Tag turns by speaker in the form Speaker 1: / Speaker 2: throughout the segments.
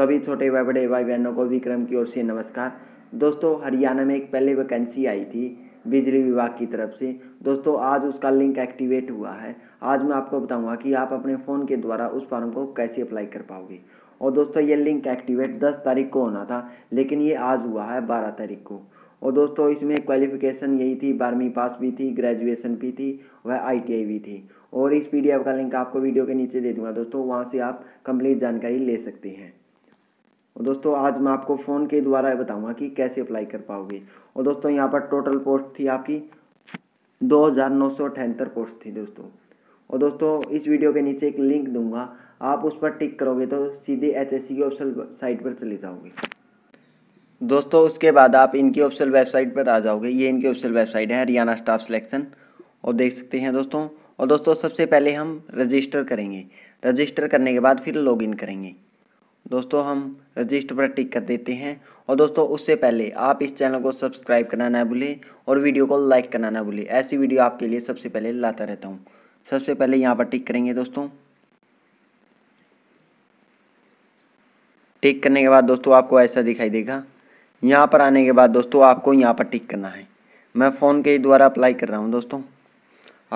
Speaker 1: सभी छोटे व बड़े भाई बहनों को विक्रम की ओर से नमस्कार दोस्तों हरियाणा में एक पहले वैकेंसी आई थी बिजली विभाग की तरफ से दोस्तों आज उसका लिंक एक्टिवेट हुआ है आज मैं आपको बताऊंगा कि आप अपने फ़ोन के द्वारा उस फॉर्म को कैसे अप्लाई कर पाओगे और दोस्तों ये लिंक एक्टिवेट 10 तारीख को होना था लेकिन ये आज हुआ है 12 तारीख को और दोस्तों इसमें क्वालिफिकेशन यही थी बारहवीं पास भी थी ग्रेजुएशन भी थी वह आई भी थी और इस पी का लिंक आपको वीडियो के नीचे दे दूंगा दोस्तों वहाँ से आप कंप्लीट जानकारी ले सकते हैं और दोस्तों आज मैं आपको फ़ोन के द्वारा बताऊंगा कि कैसे अप्लाई कर पाओगे और दोस्तों यहाँ पर टोटल पोस्ट थी आपकी दो हज़ार नौ सौ अठहत्तर पोस्ट थी दोस्तों और दोस्तों इस वीडियो के नीचे एक लिंक दूंगा आप उस पर टिक करोगे तो सीधे एच एस सी की ऑप्शन साइट पर चले जाओगे दोस्तों उसके बाद आप इनकी ऑप्शन वेबसाइट पर आ जाओगे ये इनकी ऑप्शन वेबसाइट है हरियाणा स्टाफ सिलेक्शन और देख सकते हैं दोस्तों और दोस्तों सबसे पहले हम रजिस्टर करेंगे रजिस्टर करने के बाद फिर लॉगिन करेंगे दोस्तों हम रजिस्टर पर टिक कर देते हैं और दोस्तों उससे पहले आप इस चैनल को सब्सक्राइब करना ना भूलें और वीडियो को लाइक करना ना भूलें ऐसी वीडियो आपके लिए सबसे पहले लाता रहता हूँ सबसे पहले यहाँ पर टिक करेंगे दोस्तों टिक करने के बाद दोस्तों आपको ऐसा दिखाई देगा यहाँ पर आने के बाद दोस्तों आपको यहाँ पर टिक करना है मैं फ़ोन के द्वारा अप्लाई कर रहा हूँ दोस्तों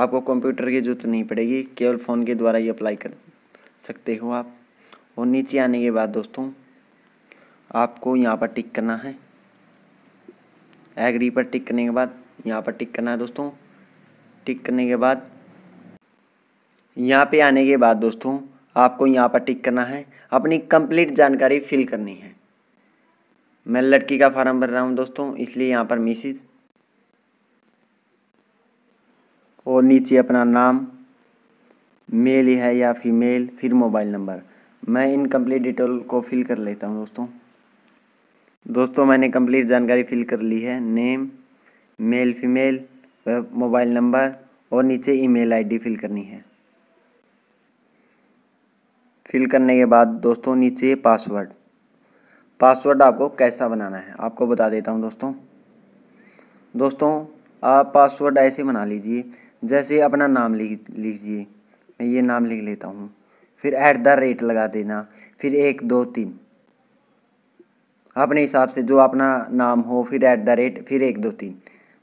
Speaker 1: आपको कंप्यूटर की जरूरत नहीं पड़ेगी केवल फ़ोन के द्वारा ही अप्लाई कर सकते हो आप और नीचे आने के बाद दोस्तों आपको यहाँ पर टिक करना है एग्री पर टिक करने के बाद यहाँ पर टिक करना है दोस्तों टिक करने के बाद यहाँ पे आने के बाद दोस्तों आपको यहाँ पर टिक करना है अपनी कंप्लीट जानकारी फिल करनी है मैं लड़की का फार्म भर रहा हूँ दोस्तों इसलिए यहाँ पर मिसिज और नीचे अपना नाम मेल है या फीमेल फिर मोबाइल नंबर मैं इन कंप्लीट डिटेल को फिल कर लेता हूँ दोस्तों दोस्तों मैंने कंप्लीट जानकारी फिल कर ली है name male female mobile number और नीचे ईमेल आईडी फिल करनी है फिल करने के बाद दोस्तों नीचे पासवर्ड पासवर्ड आपको कैसा बनाना है आपको बता देता हूँ दोस्तों दोस्तों आप पासवर्ड ऐसे बना लीजिए जैसे अपना नाम लिख लीजिए मैं ये नाम लिख लेता हूँ फिर ऐट द रेट लगा देना फिर एक दो तीन अपने हिसाब से जो अपना नाम हो फिर ऐट द रेट फिर एक दो तीन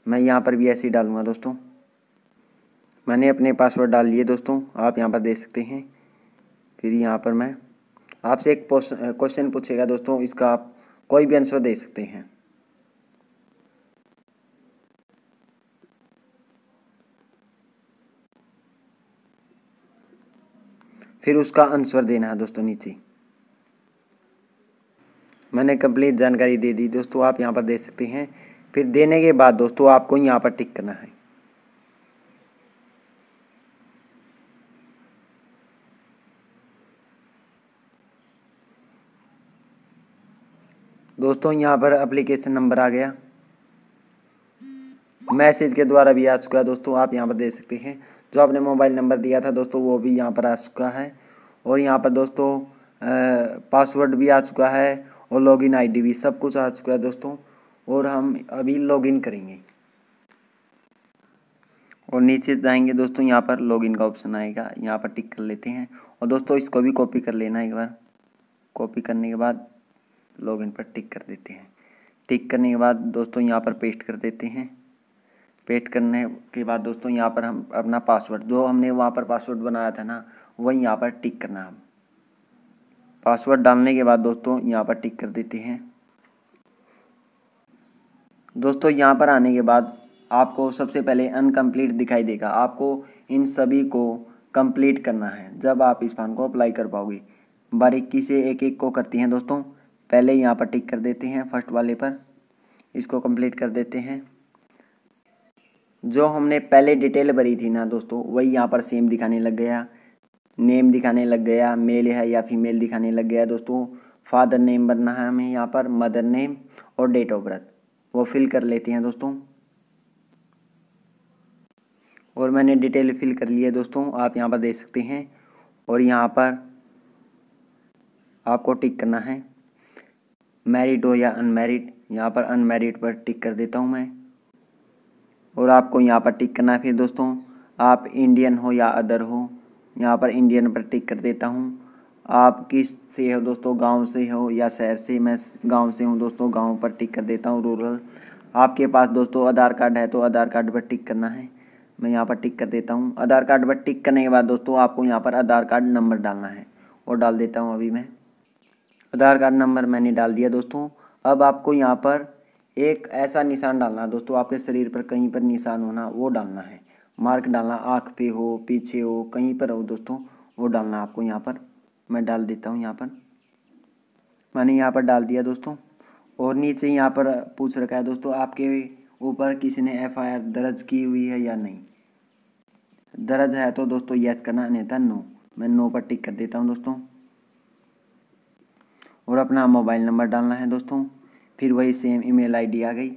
Speaker 1: मैं यहाँ पर भी ऐसे ही डालूँगा दोस्तों मैंने अपने पासवर्ड डाल लिए दोस्तों आप यहाँ पर देख सकते हैं फिर यहाँ पर मैं आपसे एक क्वेश्चन पूछेगा दोस्तों इसका आप कोई भी आंसर दे सकते हैं फिर उसका आंसर देना है दोस्तों नीचे मैंने कंप्लीट जानकारी दे दी दोस्तों आप यहाँ पर दे सकते हैं फिर देने के बाद दोस्तों आपको यहाँ पर टिक करना है दोस्तों यहाँ पर एप्लीकेशन नंबर आ गया मैसेज के द्वारा भी आ चुका है दोस्तों आप यहाँ पर देख सकते हैं जो आपने मोबाइल नंबर दिया था दोस्तों वो भी यहाँ पर आ चुका है और यहाँ पर दोस्तों पासवर्ड भी आ चुका है और लॉगिन आईडी भी सब कुछ आ चुका है दोस्तों और हम अभी लॉगिन करेंगे और नीचे जाएंगे दोस्तों यहाँ पर लॉगिन का ऑप्शन आएगा यहाँ पर टिक कर लेते हैं और दोस्तों इसको भी कॉपी कर लेना एक बार कॉपी करने के बाद लॉगिन पर टिक कर देते हैं टिक करने के बाद दोस्तों यहाँ पर पेस्ट कर देते हैं पेस्ट करने के बाद दोस्तों यहाँ पर हम अपना पासवर्ड जो हमने वहाँ पर पासवर्ड बनाया था ना वही यहाँ पर टिक करना हम पासवर्ड डालने के बाद दोस्तों यहाँ पर टिक कर देते हैं दोस्तों यहाँ पर आने के बाद आपको सबसे पहले अनकम्प्लीट दिखाई देगा आपको इन सभी को कंप्लीट करना है जब आप इस फॉर्म को अप्लाई कर पाओगे बारीकी से एक एक को करती हैं दोस्तों पहले यहाँ पर टिक कर देते हैं फर्स्ट वाले पर इसको कंप्लीट कर देते हैं जो हमने पहले डिटेल भरी थी ना दोस्तों वही यहाँ पर सेम दिखाने लग गया नेम दिखाने लग गया मेल है या फीमेल दिखाने लग गया दोस्तों फादर नेम बनना है हमें यहाँ पर मदर नेम और डेट ऑफ बर्थ वो फिल कर लेते हैं दोस्तों और मैंने डिटेल फिल कर लिया दोस्तों आप यहाँ पर देख सकते हैं और यहाँ पर आपको टिक करना है मैरिड हो या अनमैरिड यहाँ पर अनमैरिड पर टिक कर देता हूँ मैं और आपको यहाँ पर टिक करना है फिर दोस्तों आप इंडियन हो या अदर हो यहाँ पर इंडियन पर टिक कर देता हूँ आप किस से हो दोस्तों गांव से हो या शहर से मैं गांव से हूँ दोस्तों गांव पर टिक कर देता हूँ रूरल आपके पास दोस्तों आधार कार्ड है तो आधार कार्ड पर टिक करना है मैं यहाँ पर टिक कर देता हूँ आधार कार्ड पर टिक करने के बाद दोस्तों आपको यहाँ पर आधार कार्ड नंबर डालना है और डाल देता हूँ अभी मैं आधार कार्ड नंबर मैंने डाल दिया दोस्तों अब आपको यहाँ पर एक ऐसा निशान डालना दोस्तों आपके शरीर पर कहीं पर निशान होना वो डालना है मार्क डालना आँख पे हो पीछे हो कहीं पर हो दोस्तों वो डालना आपको यहाँ पर मैं डाल देता हूँ यहाँ पर मैंने यहाँ पर डाल दिया दोस्तों और नीचे यहाँ पर पूछ रखा है दोस्तों आपके ऊपर किसी ने एफ दर्ज की हुई है या नहीं दर्ज है तो दोस्तों यस करना अन्यथा नो मैं नो पर टिक कर देता हूँ दोस्तों और अपना मोबाइल नंबर डालना है दोस्तों फिर वही सेम ईमेल आईडी आ गई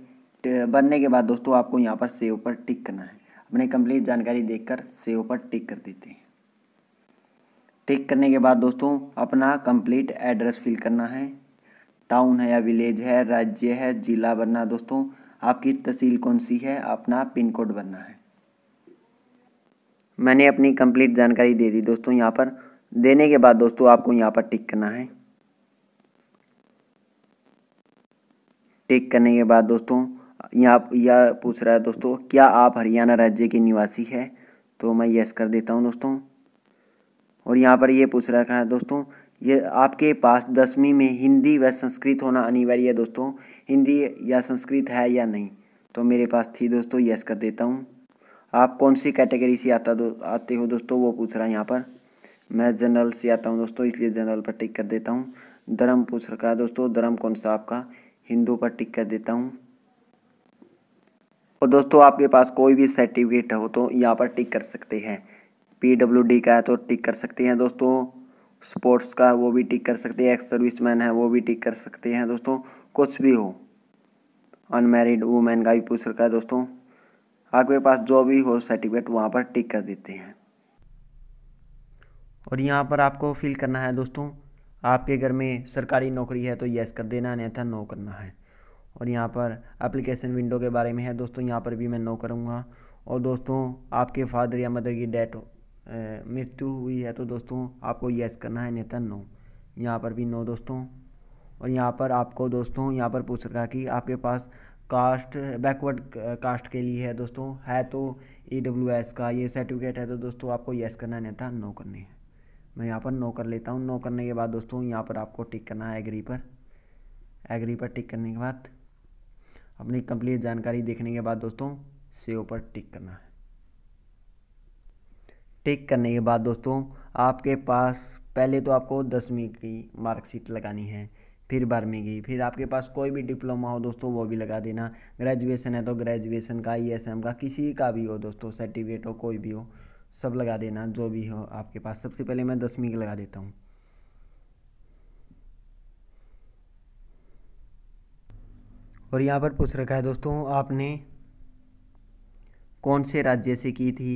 Speaker 1: तो बनने के बाद दोस्तों आपको यहाँ पर सेव पर टिक करना है अपने कंप्लीट जानकारी देखकर सेव पर टिक कर देते हैं टिक करने के बाद दोस्तों अपना कंप्लीट एड्रेस फिल करना है टाउन है या विलेज है राज्य है जिला बनना दोस्तों आपकी तहसील कौन सी है अपना पिन कोड बनना है मैंने अपनी कंप्लीट जानकारी दे दी दोस्तों यहाँ पर देने के बाद दोस्तों आपको यहाँ पर टिक करना है टेक करने के बाद दोस्तों यहाँ यह पूछ रहा है दोस्तों क्या आप हरियाणा राज्य के निवासी है तो मैं यस कर देता हूँ दोस्तों और यहाँ पर ये पूछ रखा है दोस्तों ये आपके पास दसवीं में हिंदी व संस्कृत होना अनिवार्य है दोस्तों हिंदी या संस्कृत है या नहीं तो मेरे पास थी दोस्तों यस कर देता हूँ आप कौन सी कैटेगरी से आता दो, आते हो दोस्तों वो पूछ रहा है यहाँ पर मैं जनरल से आता हूँ दोस्तों इसलिए जनरल पर टिक कर देता हूँ धर्म पूछ रखा है दोस्तों धर्म कौन सा आपका हिंदू पर टिक कर देता हूँ और दोस्तों आपके पास कोई भी सर्टिफिकेट हो तो यहाँ पर टिक कर सकते हैं पीडब्ल्यूडी का है तो टिक कर सकते हैं दोस्तों स्पोर्ट्स का वो भी टिक कर सकते हैं एक्स सर्विस मैन है वो भी टिक कर सकते हैं दोस्तों कुछ भी हो अनमेरिड वूमेन का भी पूछ रखा है दोस्तों आपके पास जो भी हो सर्टिफिकेट वहाँ पर टिक कर देते हैं और यहाँ पर आपको फिल करना है दोस्तों आपके घर में सरकारी नौकरी है तो येस कर देना अन्यथा नो करना है और यहाँ पर एप्लीकेशन विंडो के बारे में है दोस्तों यहाँ पर भी मैं नो करूँगा और दोस्तों आपके फादर या मदर की डेट मृत्यु हुई है तो दोस्तों आपको येस करना है अन्यथा नो यहाँ पर भी नो दोस्तों और यहाँ पर आपको दोस्तों यहाँ पर पूछ रखा कि आपके पास कास्ट बैकवर्ड कास्ट के लिए है दोस्तों है तो ई डब्ल्यू एस का ये सर्टिफिकेट है तो दोस्तों आपको येस करना है था नो करनी है मैं यहाँ पर नो कर लेता हूँ नो करने के बाद दोस्तों यहाँ पर आपको टिक करना है एग्री पर एग्री पर टिक करने के बाद अपनी कंप्लीट जानकारी देखने के बाद दोस्तों सेव पर टिक करना है टिक करने के बाद दोस्तों आपके पास पहले तो आपको दसवीं की मार्कशीट लगानी है फिर बारहवीं की फिर आपके पास कोई भी डिप्लोमा हो दोस्तों वो भी लगा देना ग्रेजुएशन है तो ग्रेजुएशन का ई एस एम का किसी का भी हो दोस्तों सर्टिफिकेट हो कोई भी हो सब लगा देना जो भी हो आपके पास सबसे पहले मैं दसवीं का लगा देता हूँ और यहाँ पर पूछ रखा है दोस्तों आपने कौन से राज्य से की थी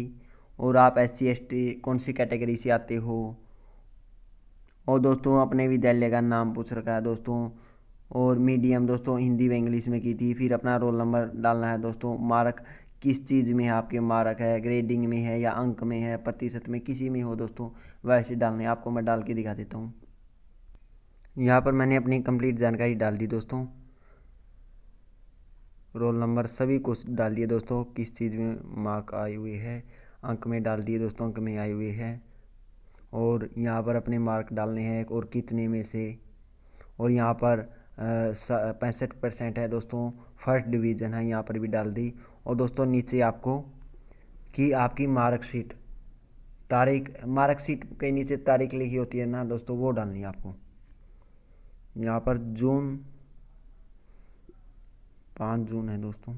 Speaker 1: और आप एस सी एस टी कौन सी कैटेगरी से आते हो और दोस्तों अपने विद्यालय का नाम पूछ रखा है दोस्तों और मीडियम दोस्तों हिंदी व इंग्लिश में की थी फिर अपना रोल नंबर डालना है दोस्तों मार्क किस चीज़ में आपके मारक है ग्रेडिंग में है या अंक में है प्रतिशत में किसी में हो दोस्तों वैसे डालने आपको मैं डाल के दिखा देता हूँ यहाँ पर मैंने अपनी कंप्लीट जानकारी डाल दी दोस्तों रोल नंबर सभी कुछ डाल दिए दोस्तों किस चीज़ में मार्क आए हुए है अंक में डाल दिए दोस्तों अंक में आए हुए है और यहाँ पर अपने मार्क डालने हैं और कितने में से और यहाँ पर पैंसठ परसेंट है दोस्तों फर्स्ट डिवीज़न है यहाँ पर भी डाल दी और दोस्तों नीचे आपको कि आपकी मार्कशीट तारीख मार्कशीट के नीचे तारीख लिखी होती है ना दोस्तों वो डालनी है आपको यहाँ पर जून पाँच जून है दोस्तों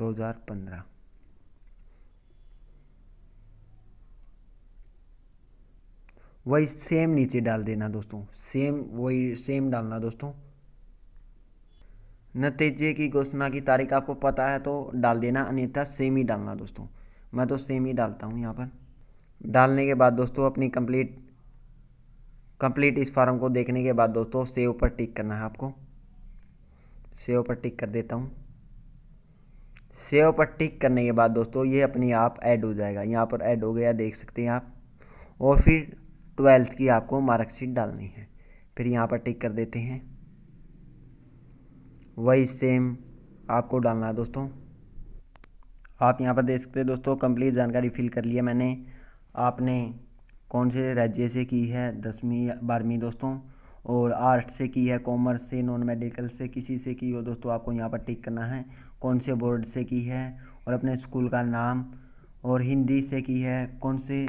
Speaker 1: 2015 वही सेम नीचे डाल देना दोस्तों सेम वही सेम डालना दोस्तों नतीजे की घोषणा की तारीख आपको पता है तो डाल देना अन्यथा सेम ही डालना दोस्तों मैं तो सेम ही डालता हूँ यहाँ पर डालने के बाद दोस्तों अपनी कंप्लीट कंप्लीट इस फॉर्म को देखने के बाद दोस्तों सेव पर टिक करना है आपको सेव पर टिक कर देता हूँ सेव पर टिक करने के बाद दोस्तों ये अपने आप ऐड हो जाएगा यहाँ पर ऐड हो गया देख सकते हैं आप और फिर ट्वेल्थ की आपको मार्कशीट डालनी है फिर यहाँ पर टिक कर देते हैं वही सेम आपको डालना है दोस्तों आप यहाँ पर देख सकते हैं दोस्तों कंप्लीट जानकारी फिल कर लिया मैंने आपने कौन से राज्य से की है दसवीं बारहवीं दोस्तों और आर्ट से की है कॉमर्स से नॉन मेडिकल से किसी से की हो दोस्तों आपको यहाँ पर टिक करना है कौन से बोर्ड से की है और अपने स्कूल का नाम और हिंदी से की है कौन से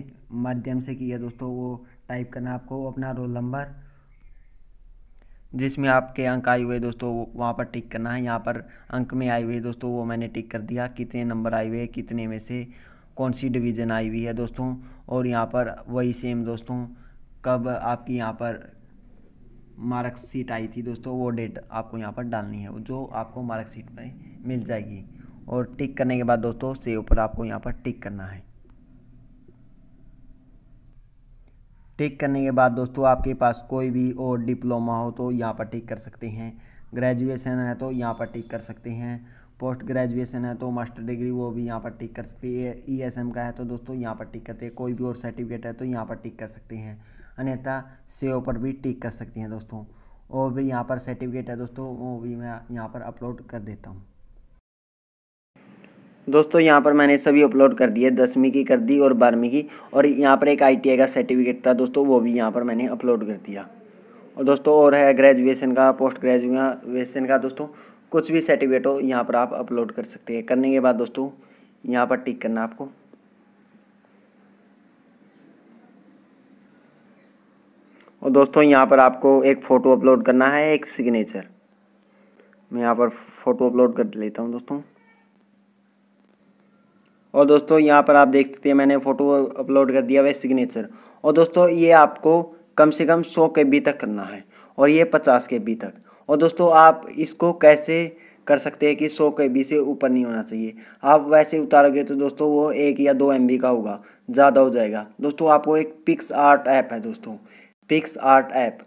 Speaker 1: माध्यम से की है दोस्तों वो टाइप करना आपको अपना रोल नंबर जिसमें आपके अंक आए हुए दोस्तों वहाँ पर टिक करना है यहाँ पर अंक में आए हुए दोस्तों वो मैंने टिक कर दिया कितने नंबर आए हुए कितने में से कौन सी डिवीज़न आई हुई है दोस्तों और यहाँ पर वही सेम दोस्तों कब आपकी यहाँ पर मार्कशीट आई थी दोस्तों वो डेट आपको यहाँ पर डालनी है जो आपको मार्कशीट में मिल जाएगी और टिक करने के बाद दोस्तों से ऊपर आपको यहाँ पर टिक करना है टिक करने के बाद दोस्तों आपके पास कोई भी और डिप्लोमा हो तो यहाँ पर टिक कर सकते हैं ग्रेजुएशन है तो यहाँ पर टिक कर सकते हैं पोस्ट ग्रेजुएशन है तो मास्टर डिग्री वो भी यहाँ पर टिक कर सकते हैं ई एस एम का है तो दोस्तों यहाँ पर टिक करते हैं कोई भी और सर्टिफिकेट है तो यहाँ पर टिक कर सकते हैं अन्यथा सेव पर भी टिक कर सकते हैं दोस्तों और भी यहाँ पर सर्टिफिकेट है दोस्तों वो भी मैं यहाँ पर अपलोड कर देता हूँ दोस्तों यहाँ पर मैंने सभी अपलोड कर दिए दसवीं की कर दी और बारहवीं की और यहाँ पर एक आईटीआई का सर्टिफिकेट था दोस्तों वो भी यहाँ पर मैंने अपलोड कर दिया और दोस्तों और है ग्रेजुएशन का पोस्ट ग्रेजुएशन का दोस्तों कुछ भी सर्टिफिकेट हो यहाँ पर आप अपलोड कर सकते हैं करने के बाद दोस्तों यहाँ पर टिक करना आपको और दोस्तों यहाँ पर आपको एक फ़ोटो अपलोड करना है एक सिग्नेचर मैं यहाँ पर फ़ोटो अपलोड कर लेता हूँ दोस्तों और दोस्तों यहाँ पर आप देख सकते हैं मैंने फ़ोटो अपलोड कर दिया हुआ सिग्नेचर और दोस्तों ये आपको कम से कम सौ के बी तक करना है और ये पचास के बी तक और दोस्तों आप इसको कैसे कर सकते हैं कि सौ के बी से ऊपर नहीं होना चाहिए आप वैसे उतारोगे तो दोस्तों वो एक या दो एम का होगा ज़्यादा हो जाएगा दोस्तों आपको एक पिक्स आर्ट ऐप है दोस्तों pics art app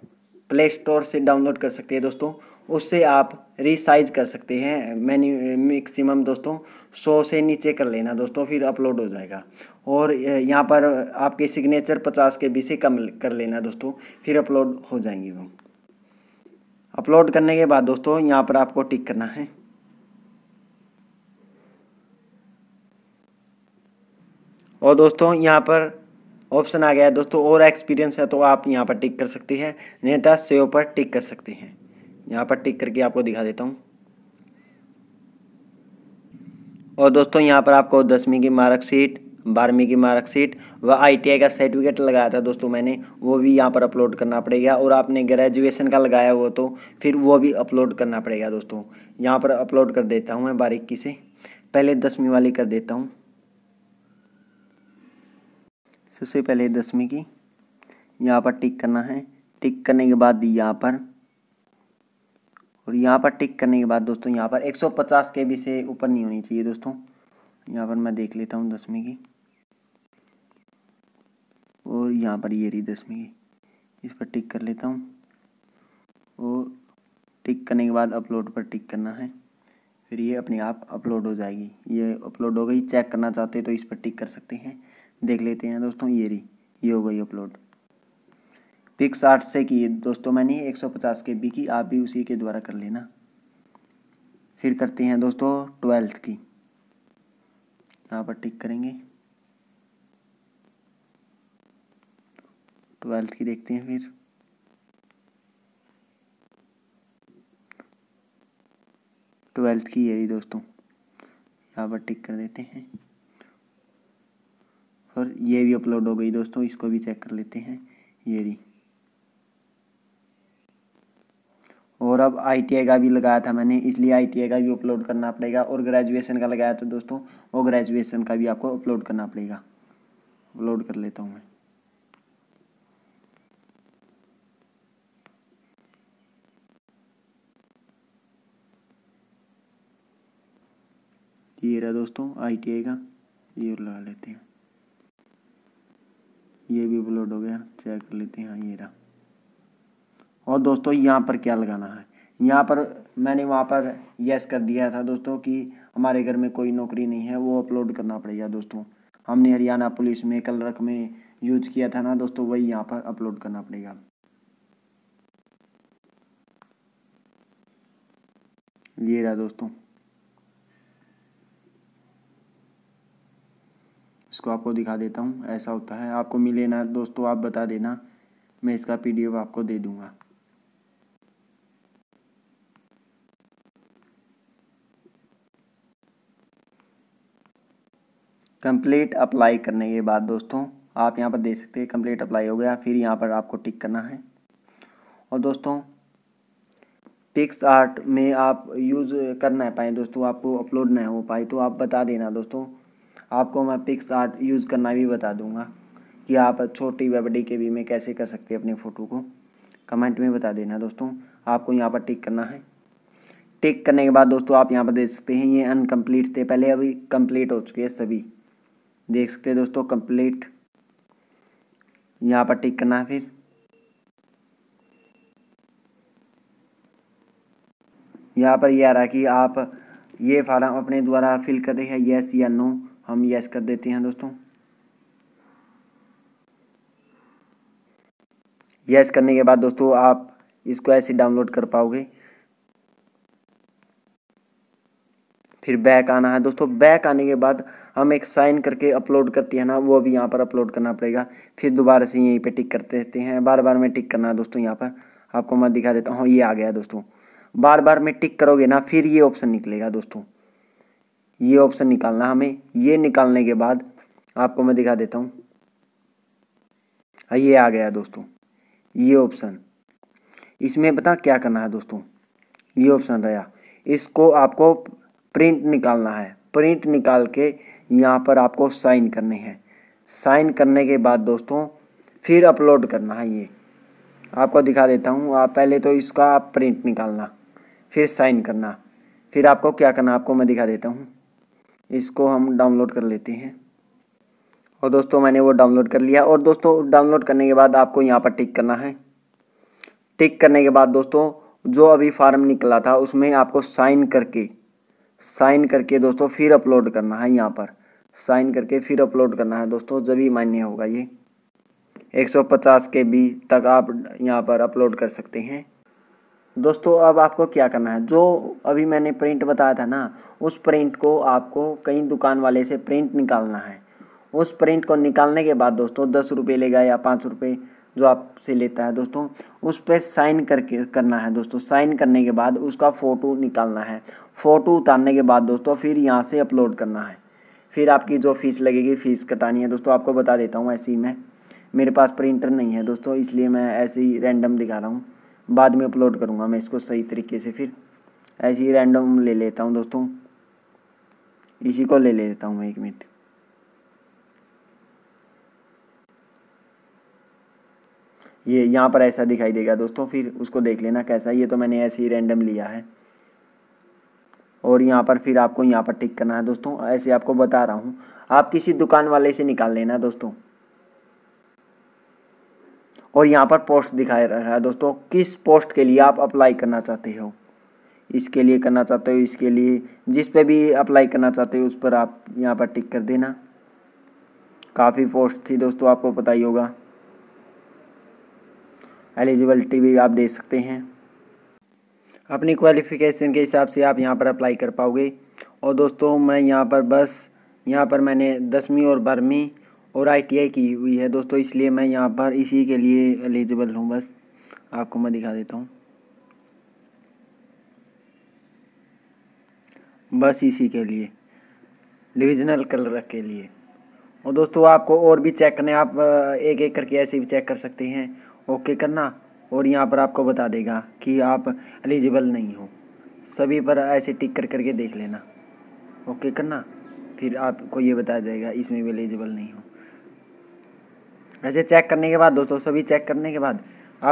Speaker 1: play store से डाउनलोड कर सकते हैं दोस्तों उससे आप रिसाइज कर सकते हैं मैनी मैक्सिमम दोस्तों सौ से नीचे कर लेना दोस्तों फिर अपलोड हो जाएगा और यहाँ पर आपके सिग्नेचर पचास के बी से कम कर लेना दोस्तों फिर अपलोड हो जाएंगी वो अपलोड करने के बाद दोस्तों यहाँ पर आपको टिक करना है और दोस्तों यहाँ पर ऑप्शन आ गया है दोस्तों और एक्सपीरियंस है तो आप यहाँ पर टिक कर सकते हैं नेटा सेव पर टिक कर सकते हैं यहाँ पर टिक करके आपको दिखा देता हूँ और दोस्तों यहाँ पर आपको दसवीं की मार्कशीट बारहवीं की मार्कशीट व आईटीआई का सर्टिफिकेट लगाया था दोस्तों मैंने वो भी यहाँ पर अपलोड करना पड़ेगा और आपने ग्रेजुएशन का लगाया हुआ तो फिर वो भी अपलोड करना पड़ेगा दोस्तों यहाँ पर अपलोड कर देता हूँ मैं बारीकी से पहले दसवीं वाली कर देता हूँ सबसे पहले दसवीं की यहाँ पर टिक करना है टिक करने के बाद यहाँ पर और यहाँ पर टिक करने के बाद दोस्तों यहाँ पर 150 बी से ऊपर नहीं होनी चाहिए दोस्तों यहाँ पर मैं देख लेता हूँ दसवीं की और यहाँ पर ये रही दसवीं की इस पर टिक कर लेता हूँ और टिक करने के बाद अपलोड पर टिक करना है फिर ये अपने आप अपलोड हो जाएगी ये अपलोड हो गई चेक करना चाहते हैं तो इस पर टिक कर सकते हैं देख लेते हैं दोस्तों ये रही ये हो गई अपलोड पिक्स आर्ट से की दोस्तों मैंने एक सौ पचास के बी की आप भी उसी के द्वारा कर लेना फिर करते हैं दोस्तों ट्वेल्थ की यहाँ पर टिक करेंगे ट्वेल्थ की देखते हैं फिर ट्वेल्थ की ये दोस्तों यहाँ पर टिक कर देते हैं और ये भी अपलोड हो गई दोस्तों इसको भी चेक कर लेते हैं ये रही और अब आई का भी लगाया था मैंने इसलिए आई का भी अपलोड करना पड़ेगा और ग्रेजुएशन का लगाया था दोस्तों वो ग्रेजुएशन का भी आपको अपलोड करना पड़ेगा अपलोड कर लेता हूँ मैं ये रहा दोस्तों आई आई का ये लगा लेते हैं ये भी अपलोड हो गया चेक कर लेते हैं हाँ ये रहा और दोस्तों यहाँ पर क्या लगाना है यहाँ पर मैंने वहाँ पर यस कर दिया था दोस्तों कि हमारे घर में कोई नौकरी नहीं है वो अपलोड करना पड़ेगा दोस्तों हमने हरियाणा पुलिस में कल रख में यूज किया था ना दोस्तों वही यहाँ पर अपलोड करना पड़ेगा ये रहा दोस्तों इसको आपको दिखा देता हूँ ऐसा होता है आपको मिले ना दोस्तों आप बता देना मैं इसका पीडीएफ आपको दे दूंगा कंप्लीट अप्लाई करने के बाद दोस्तों आप यहाँ पर देख सकते हैं कंप्लीट अप्लाई हो गया फिर यहाँ पर आपको टिक करना है और दोस्तों पिक्स आर्ट में आप यूज़ कर ना पाए दोस्तों आपको अपलोड ना हो पाए तो आप बता देना दोस्तों आपको मैं पिक्स आर्ट यूज़ करना भी बता दूंगा कि आप छोटी वेबडी के भी में कैसे कर सकते हैं अपनी फ़ोटो को कमेंट में बता देना दोस्तों आपको यहाँ पर टिक करना है टिक करने के बाद दोस्तों आप यहाँ पर देख सकते हैं ये अनकम्प्लीट थे पहले अभी कम्प्लीट हो चुके हैं सभी देख सकते हैं दोस्तों कंप्लीट यहाँ पर टिक करना है फिर यहाँ पर ये यह आ रहा है कि आप ये फार्म अपने द्वारा फिल कर रहे हैं यस या नो हम यस कर देते हैं दोस्तों यस करने के बाद दोस्तों आप इसको ऐसे डाउनलोड कर पाओगे फिर बैक आना है दोस्तों बैक आने के बाद हम एक साइन करके अपलोड करती है ना वो भी यहाँ पर अपलोड करना पड़ेगा फिर दोबारा से यहीं पे टिक करते रहते हैं बार बार में टिक करना है दोस्तों यहाँ पर आपको मैं दिखा देता हूँ ये आ गया दोस्तों बार बार में टिक करोगे ना फिर ये ऑप्शन निकलेगा दोस्तों ये ऑप्शन निकालना हमें ये निकालने के बाद आपको मैं दिखा देता हूँ हाँ, ये आ गया दोस्तों ये ऑप्शन इसमें बता क्या करना है दोस्तों ये ऑप्शन रहा इसको आपको प्रिंट निकालना है प्रिंट निकाल के यहाँ पर आपको साइन करनी है साइन करने के बाद दोस्तों फिर अपलोड करना है ये आपको दिखा देता हूँ आप पहले तो इसका प्रिंट निकालना फिर साइन करना फिर आपको क्या करना आपको मैं दिखा देता हूँ इसको हम डाउनलोड कर लेते हैं और दोस्तों मैंने वो डाउनलोड कर लिया और दोस्तों डाउनलोड करने के बाद आपको यहाँ पर टिक करना है टिक करने के बाद दोस्तों जो अभी फार्म निकला था उसमें आपको साइन करके साइन करके दोस्तों फिर अपलोड करना है यहाँ पर साइन करके फिर अपलोड करना है दोस्तों जब ही मान्य होगा ये 150 के बी तक आप यहाँ पर अपलोड कर सकते हैं दोस्तों अब आपको क्या करना है जो अभी मैंने प्रिंट बताया था ना उस प्रिंट को आपको कई दुकान वाले से प्रिंट निकालना है उस प्रिंट को निकालने के बाद दोस्तों दस रुपये लेगा या पाँच रुपये जो आपसे लेता है दोस्तों उस पर साइन करके करना है दोस्तों साइन करने के बाद उसका फ़ोटो निकालना है फ़ोटो उतारने के बाद दोस्तों फिर यहाँ से अपलोड करना है फिर आपकी जो फ़ीस लगेगी फ़ीस कटानी है दोस्तों आपको बता देता हूँ ऐसे ही मैं मेरे पास प्रिंटर नहीं है दोस्तों इसलिए मैं ऐसे ही रैंडम दिखा रहा हूँ बाद में अपलोड करूँगा मैं इसको सही तरीके से फिर ऐसे ही रैंडम ले लेता हूँ दोस्तों इसी को ले लेता हूँ मैं एक मिनट ये यहाँ पर ऐसा दिखाई देगा दोस्तों फिर उसको देख लेना कैसा ये तो मैंने ऐसे ही रैंडम लिया है और यहाँ पर फिर आपको यहाँ पर टिक करना है दोस्तों ऐसे आपको बता रहा हूँ आप किसी दुकान वाले से निकाल लेना दोस्तों और यहाँ पर पोस्ट दिखाया रहा है दोस्तों किस पोस्ट के लिए आप अप्लाई करना चाहते हो इसके लिए करना चाहते हो इसके लिए जिस पे भी अप्लाई करना चाहते हो उस पर आप यहाँ पर टिक कर देना काफ़ी पोस्ट थी दोस्तों आपको पता ही होगा एलिजिबिलिटी भी आप दे सकते हैं अपनी क्वालिफ़िकेशन के हिसाब से आप यहाँ पर अप्लाई कर पाओगे और दोस्तों मैं यहाँ पर बस यहाँ पर मैंने दसवीं और बारहवीं और आईटीआई की हुई है दोस्तों इसलिए मैं यहाँ पर इसी के लिए एलिजिबल हूँ बस आपको मैं दिखा देता हूँ बस इसी के लिए डिविजनल कलर के लिए और दोस्तों आपको और भी चेक करने आप एक एक करके ऐसे भी चेक कर सकते हैं ओके करना और यहाँ पर आपको बता देगा कि आप एलिजिबल नहीं हो सभी पर ऐसे टिक कर करके देख लेना ओके करना फिर आपको ये बता देगा इसमें भी एलिजिबल नहीं हो ऐसे चेक करने के बाद दोस्तों सभी चेक करने के बाद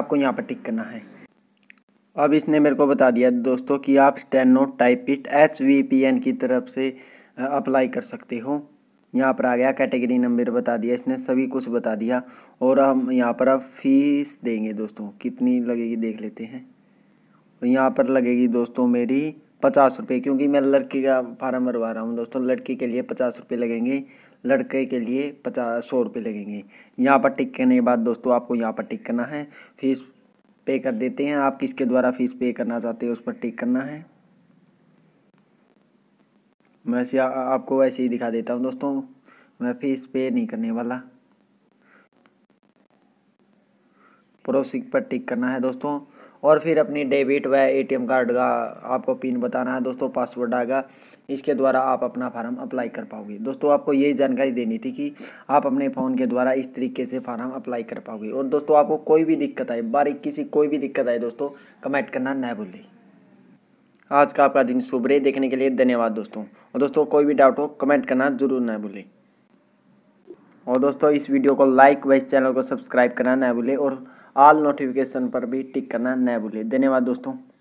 Speaker 1: आपको यहाँ पर टिक करना है अब इसने मेरे को बता दिया दोस्तों कि आप स्टेनो टाइपिट एच की तरफ से अप्लाई कर सकते हो यहाँ पर आ गया कैटेगरी नंबर बता दिया इसने सभी कुछ बता दिया और हम यहाँ पर अब फीस देंगे दोस्तों कितनी लगेगी देख लेते हैं और यहाँ पर लगेगी दोस्तों मेरी पचास रुपये क्योंकि मैं लड़की का फार्म भरवा रहा हूँ दोस्तों लड़की के लिए पचास रुपये लगेंगे लड़के के लिए पचास सौ रुपये लगेंगे यहाँ पर टिक करने के बाद दोस्तों आपको यहाँ पर टिक करना है फीस पे कर देते हैं आप किसके द्वारा फीस पे करना चाहते हैं उस पर टिक करना है मैं आ, आपको वैसे ही दिखा देता हूँ दोस्तों मैं फीस पे नहीं करने वाला प्रोसिक पर टिक करना है दोस्तों और फिर अपनी डेबिट व एटीएम कार्ड का आपको पिन बताना है दोस्तों पासवर्ड आएगा इसके द्वारा आप अपना फार्म अप्लाई कर पाओगे दोस्तों आपको यही जानकारी देनी थी कि आप अपने फ़ोन के द्वारा इस तरीके से फार्म अप्लाई कर पाओगे और दोस्तों आपको कोई भी दिक्कत आए बारीक किसी कोई भी दिक्कत आए दोस्तों कमेंट करना न भूलें आज का आपका दिन शुभ रहे देखने के लिए धन्यवाद दोस्तों और दोस्तों कोई भी डाउट हो कमेंट करना जरूर ना भूले और दोस्तों इस वीडियो को लाइक व इस चैनल को सब्सक्राइब करना ना भूले और आल नोटिफिकेशन पर भी टिक करना ना भूले धन्यवाद दोस्तों